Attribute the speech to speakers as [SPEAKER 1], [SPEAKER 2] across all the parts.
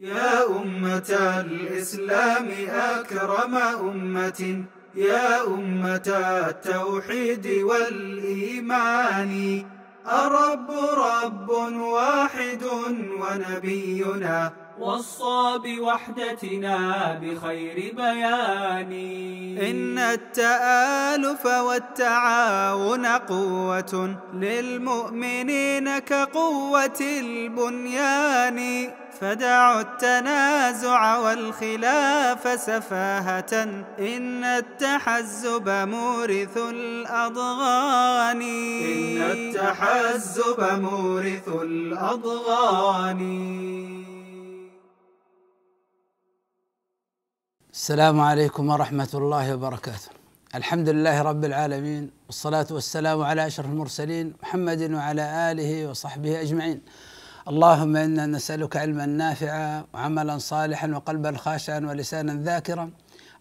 [SPEAKER 1] يا أمة الإسلام أكرم أمة يا أمة التوحيد والإيمان الرب رب واحد ونبينا وصى بوحدتنا بخير بيان إن التآلف والتعاون قوة للمؤمنين كقوة البنيان فدعوا التنازع والخلاف سفاهة إن التحزب مورث الأضغان إن التحزب مورث الأضغان
[SPEAKER 2] السلام عليكم ورحمة الله وبركاته. الحمد لله رب العالمين والصلاة والسلام على أشرف المرسلين محمد وعلى آله وصحبه أجمعين. اللهم إنا نسألك علما نافعا وعملا صالحا وقلبا خاشعا ولسانا ذاكرا.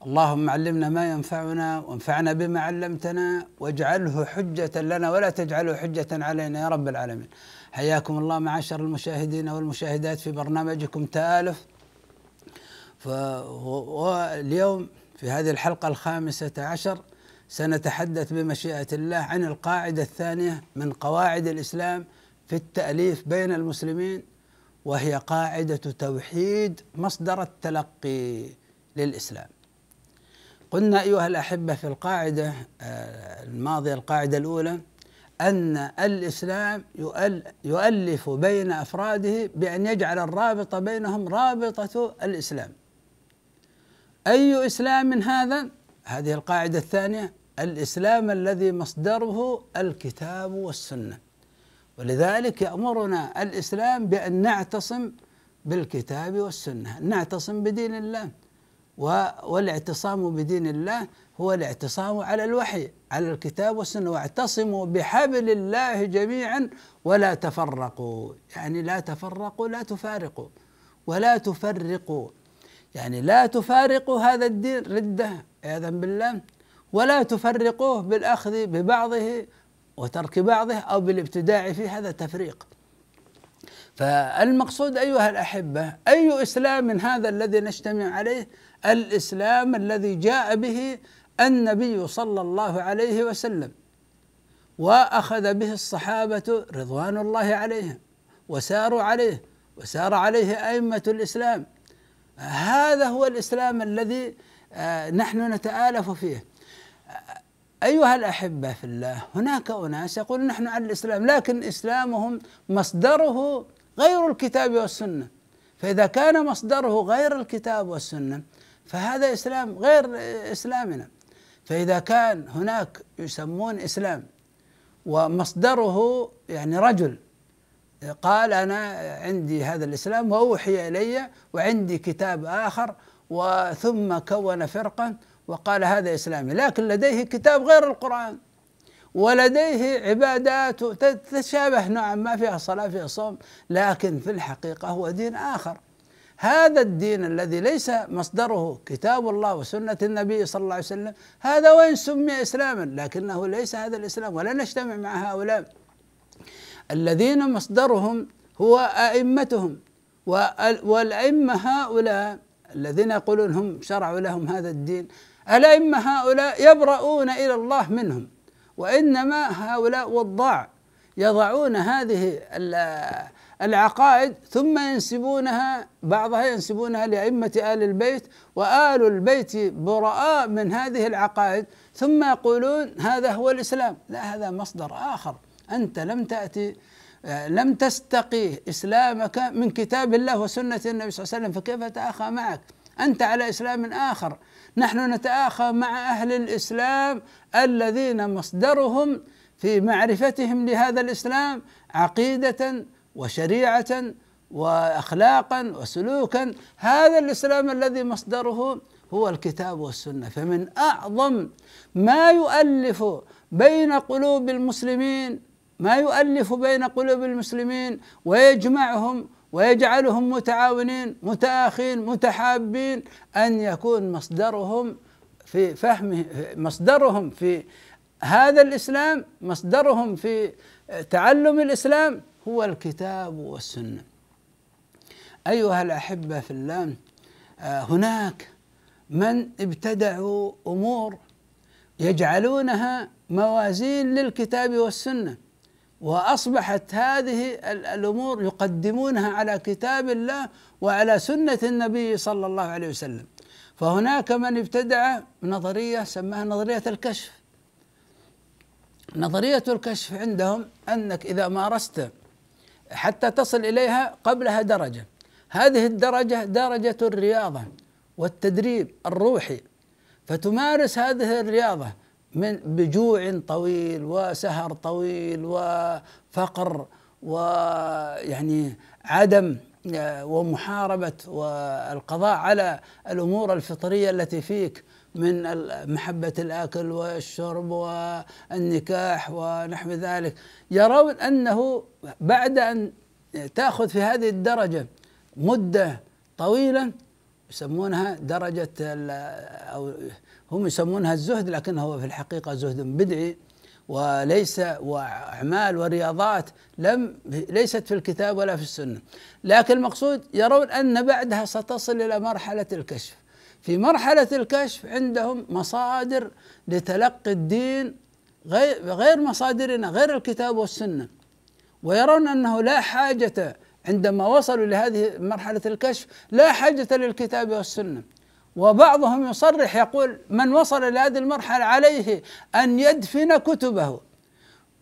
[SPEAKER 2] اللهم علمنا ما ينفعنا وانفعنا بما علمتنا واجعله حجة لنا ولا تجعله حجة علينا يا رب العالمين. حياكم الله معاشر المشاهدين والمشاهدات في برنامجكم تآلف واليوم في هذه الحلقة الخامسة عشر سنتحدث بمشيئة الله عن القاعدة الثانية من قواعد الإسلام في التأليف بين المسلمين وهي قاعدة توحيد مصدر التلقي للإسلام قلنا أيها الأحبة في القاعدة آه، الماضية القاعدة الأولى أن الإسلام يؤلف بين أفراده بأن يجعل الرابطة بينهم رابطة الإسلام أي إسلام هذا؟ هذه القاعدة الثانية الإسلام الذي مصدره الكتاب والسنة ولذلك يأمرنا الإسلام بأن نعتصم بالكتاب والسنة نعتصم بدين الله والاعتصام بدين الله هو الاعتصام على الوحي على الكتاب والسنه واعتصموا بحبل الله جميعا ولا تفرقوا يعني لا تفرقوا لا تفارقوا ولا تفرقوا يعني لا تفارقوا هذا الدين ردة عياذا بالله ولا تفرقوه بالأخذ ببعضه وترك بعضه أو بالابتداع فيه هذا تفريق فالمقصود أيها الأحبة أي إسلام من هذا الذي نجتمع عليه الإسلام الذي جاء به النبي صلى الله عليه وسلم واخذ به الصحابه رضوان الله عليهم وساروا عليه وسار عليه ائمه الاسلام هذا هو الإسلام الذي آه، نحن نتآلف فيه أيها الأحبة في الله هناك أناس يقول نحن على الإسلام لكن إسلامهم مصدره غير الكتاب والسنة فإذا كان مصدره غير الكتاب والسنة فهذا إسلام غير إسلامنا فإذا كان هناك يسمون إسلام ومصدره يعني رجل قال أنا عندي هذا الإسلام وأوحي إلي وعندي كتاب آخر وثم كون فرقا وقال هذا إسلامي لكن لديه كتاب غير القرآن ولديه عبادات تتشابه نوعا ما فيها صلاة فيها صوم لكن في الحقيقة هو دين آخر هذا الدين الذي ليس مصدره كتاب الله وسنة النبي صلى الله عليه وسلم هذا وإن سمي إسلاما لكنه ليس هذا الإسلام ولا نجتمع مع هؤلاء الذين مصدرهم هو أئمتهم والأئمة هؤلاء الذين يقولون هم شرعوا لهم هذا الدين الأئمة هؤلاء يبرؤون إلى الله منهم وإنما هؤلاء وضاع يضعون هذه العقائد ثم ينسبونها بعضها ينسبونها لأئمة آل البيت وآل البيت براء من هذه العقائد ثم يقولون هذا هو الإسلام لا هذا مصدر آخر أنت لم تأتي آه، لم تستقي إسلامك من كتاب الله وسنة النبي صلى الله عليه وسلم فكيف أتآخى معك أنت على إسلام آخر نحن نتآخى مع أهل الإسلام الذين مصدرهم في معرفتهم لهذا الإسلام عقيدة وشريعة واخلاقا وسلوكا هذا الاسلام الذي مصدره هو الكتاب والسنه فمن اعظم ما يؤلف بين قلوب المسلمين ما يؤلف بين قلوب المسلمين ويجمعهم ويجعلهم متعاونين متآخين متحابين أن يكون مصدرهم في فهم مصدرهم في هذا الإسلام مصدرهم في تعلم الإسلام هو الكتاب والسنة أيها الأحبة في الله هناك من ابتدعوا أمور يجعلونها موازين للكتاب والسنه واصبحت هذه الامور يقدمونها على كتاب الله وعلى سنه النبي صلى الله عليه وسلم فهناك من ابتدع نظريه سماها نظريه الكشف نظريه الكشف عندهم انك اذا مارست حتى تصل اليها قبلها درجه هذه الدرجه درجه الرياضه والتدريب الروحي فتمارس هذه الرياضه من بجوع طويل وسهر طويل وفقر ويعني عدم آه، ومحاربة والقضاء على الأمور الفطرية التي فيك من محبة الأكل والشرب والنكاح ونحو ذلك يرون أنه بعد أن تأخذ في هذه الدرجة مدة طويلة يسمونها درجة أو هم يسمونها الزهد لكن هو في الحقيقة زهد بدعي وليس وأعمال ورياضات لم ليست في الكتاب ولا في السنة لكن المقصود يرون أن بعدها ستصل إلى مرحلة الكشف في مرحلة الكشف عندهم مصادر لتلقي الدين غير غير مصادرنا غير الكتاب والسنة ويرون أنه لا حاجة عندما وصلوا لهذه مرحلة الكشف لا حاجة للكتاب والسنة وبعضهم يصرح يقول من وصل إلى هذه المرحلة عليه أن يدفن كتبه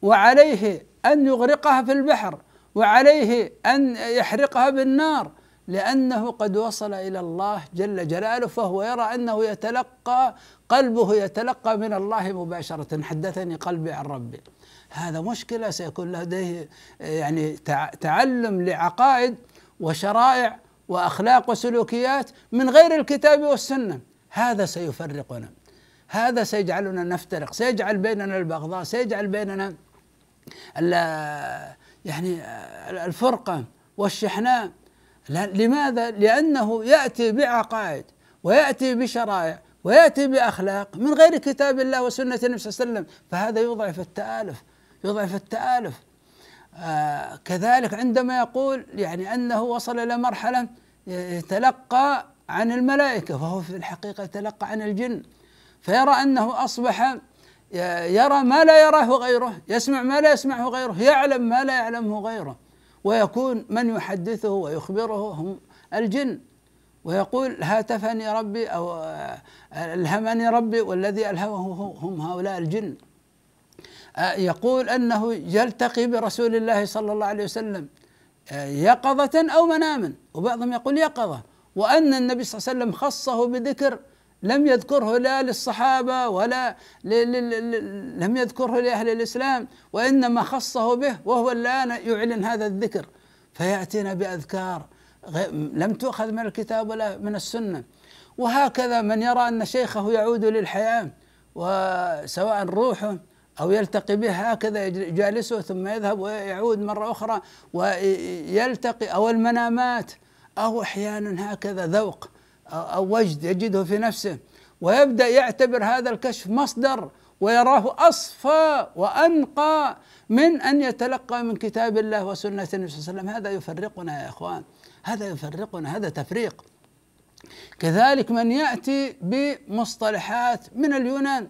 [SPEAKER 2] وعليه أن يغرقها في البحر وعليه أن يحرقها بالنار لأنه قد وصل إلى الله جل جلاله فهو يرى أنه يتلقى قلبه يتلقى من الله مباشرة حدثني قلبي عن ربي هذا مشكلة سيكون لديه يعني تعلم لعقائد وشرائع وأخلاق وسلوكيات من غير الكتاب والسنة هذا سيفرقنا هذا سيجعلنا نفترق سيجعل بيننا البغضاء سيجعل بيننا يعني الفرقة والشحناء لماذا؟ لأنه يأتي بعقائد ويأتي بشرائع ويأتي بأخلاق من غير كتاب الله وسنة النبي صلى الله عليه وسلم فهذا يضعف التآلف يضعف التآلف آه كذلك عندما يقول يعني أنه وصل إلى مرحلة يتلقى آه، عن الملائكة وهو في الحقيقة يتلقى عن الجن فيرى أنه أصبح آه، يرى ما لا يراه غيره يسمع ما لا يسمعه غيره يعلم ما لا يعلمه غيره ويكون من يحدثه ويخبره هم الجن ويقول هاتفني ربي او آه، الهمني ربي والذي الهمه هم هؤلاء الجن آه، يقول انه يلتقي برسول الله صلى الله عليه وسلم آه، يقظه او مناما وبعضهم يقول يقظه وان النبي صلى الله عليه وسلم خصه بذكر لم يذكره لا للصحابة ولا لم يذكره لأهل الإسلام وإنما خصه به وهو الآن يعلن هذا الذكر فيأتينا بأذكار لم تؤخذ من الكتاب ولا من السنة وهكذا من يرى أن شيخه يعود للحياة وسواء روحه أو يلتقي به هكذا يجالسه ثم يذهب ويعود مرة أخرى ويلتقي أو المنامات أو أحيانا هكذا ذوق أو وجد يجده في نفسه ويبدأ يعتبر هذا الكشف مصدر ويراه أصفى وأنقى من أن يتلقى من كتاب الله وسنة النبي صلى الله عليه وسلم هذا يفرقنا يا إخوان هذا يفرقنا هذا تفريق كذلك من يأتي بمصطلحات من اليونان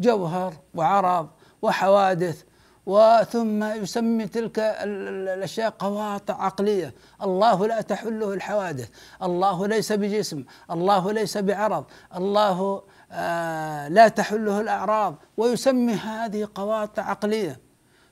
[SPEAKER 2] جوهر وعرض وحوادث وثم يسمي تلك الاشياء قواطع عقليه، الله لا تحله الحوادث، الله ليس بجسم، الله ليس بعرض، الله آه، لا تحله الاعراض، ويسمي هذه قواطع عقليه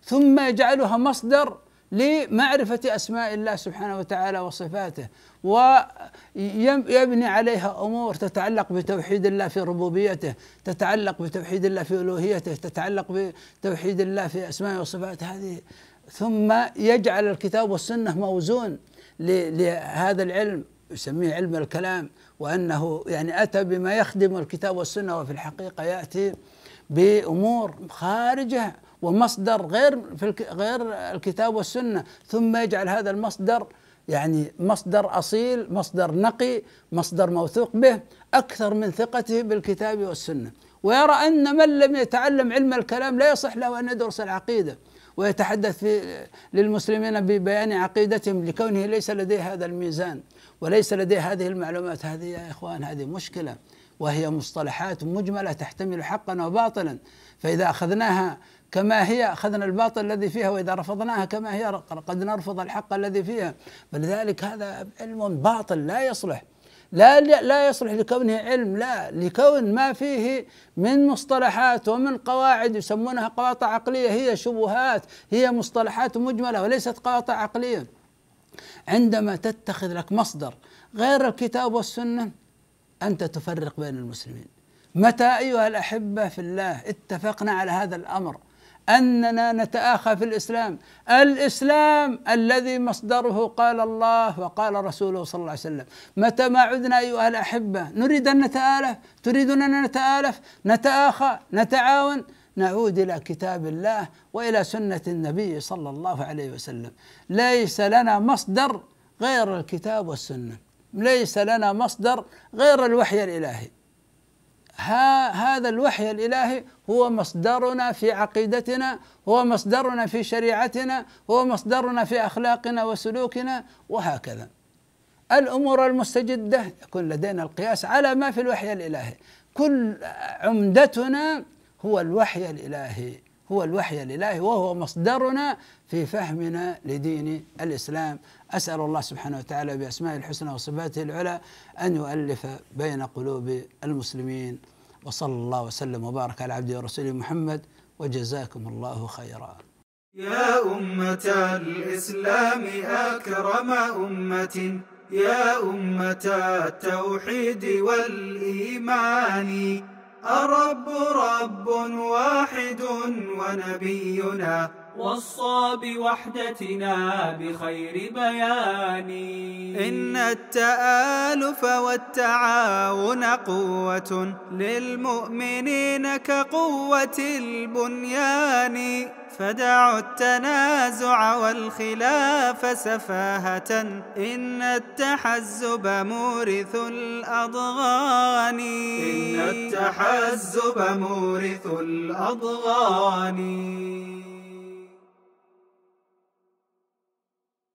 [SPEAKER 2] ثم يجعلها مصدر لمعرفة أسماء الله سبحانه وتعالى وصفاته ويبني عليها أمور تتعلق بتوحيد الله في ربوبيته تتعلق بتوحيد الله في ألوهيته تتعلق بتوحيد الله في أسماء وصفات هذه ثم يجعل الكتاب والسنة موزون لهذا العلم يسميه علم الكلام وأنه يعني أتى بما يخدم الكتاب والسنة وفي الحقيقة يأتي بأمور خارجة ومصدر غير في غير الكتاب والسنه ثم يجعل هذا المصدر يعني مصدر اصيل مصدر نقي مصدر موثوق به اكثر من ثقته بالكتاب والسنه ويرى ان من لم يتعلم علم الكلام لا يصح له ان يدرس العقيده ويتحدث في للمسلمين ببيان عقيدتهم لكونه ليس لديه هذا الميزان وليس لديه هذه المعلومات هذه يا اخوان هذه مشكله وهي مصطلحات مجمله تحتمل حقا وباطلا فإذا أخذناها كما هي أخذنا الباطل الذي فيها وإذا رفضناها كما هي قد نرفض الحق الذي فيها فلذلك هذا علم باطل لا يصلح لا لا يصلح لكونه علم لا لكون ما فيه من مصطلحات ومن قواعد يسمونها قواطع عقليه هي شبهات هي مصطلحات مجمله وليست قواطع عقليه عندما تتخذ لك مصدر غير الكتاب والسنه انت تفرق بين المسلمين متى ايها الاحبه في الله اتفقنا على هذا الامر اننا نتاخى في الاسلام الاسلام الذي مصدره قال الله وقال رسوله صلى الله عليه وسلم متى ما عدنا ايها الاحبه نريد ان نتالف تريدون ان نتالف نتاخى نتعاون نعود الى كتاب الله والى سنه النبي صلى الله عليه وسلم ليس لنا مصدر غير الكتاب والسنه ليس لنا مصدر غير الوحي الالهي هذا الوحي الالهي هو مصدرنا في عقيدتنا هو مصدرنا في شريعتنا هو مصدرنا في اخلاقنا وسلوكنا وهكذا الامور المستجده يكون لدينا القياس على ما في الوحي الالهي كل عمدتنا هو الوحي الالهي هو الوحي الإلهي وهو مصدرنا في فهمنا لدين الإسلام أسأل الله سبحانه وتعالى بأسمائه الحسنى وصفاته العلى أن يؤلف بين قلوب المسلمين وصلى الله وسلم وبارك على عبده ورسوله محمد وجزاكم الله خيرا
[SPEAKER 1] يا أمة الإسلام أكرم أمة يا أمة التوحيد والإيمان الرب رب واحد ونبينا وصى بوحدتنا بخير بيان إن التآلف والتعاون قوة للمؤمنين كقوة البنيان فدعوا التنازع والخلاف سفاهة إن التحزب مورث الأضغان إن التحزب مورث الأضغان